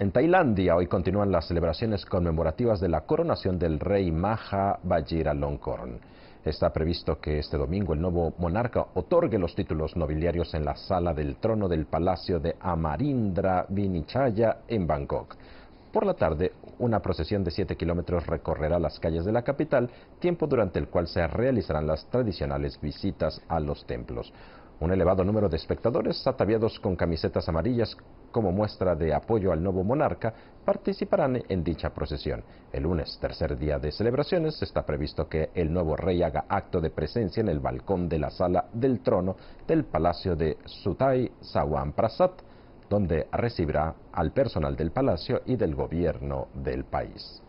En Tailandia hoy continúan las celebraciones conmemorativas de la coronación del rey Maha Vajiralongkorn. Está previsto que este domingo el nuevo monarca otorgue los títulos nobiliarios en la sala del trono del Palacio de Amarindra Vinichaya en Bangkok. Por la tarde, una procesión de 7 kilómetros recorrerá las calles de la capital, tiempo durante el cual se realizarán las tradicionales visitas a los templos. Un elevado número de espectadores, ataviados con camisetas amarillas como muestra de apoyo al nuevo monarca, participarán en dicha procesión. El lunes, tercer día de celebraciones, está previsto que el nuevo rey haga acto de presencia en el balcón de la sala del trono del Palacio de Sutai Sawan Prasat, donde recibirá al personal del palacio y del gobierno del país.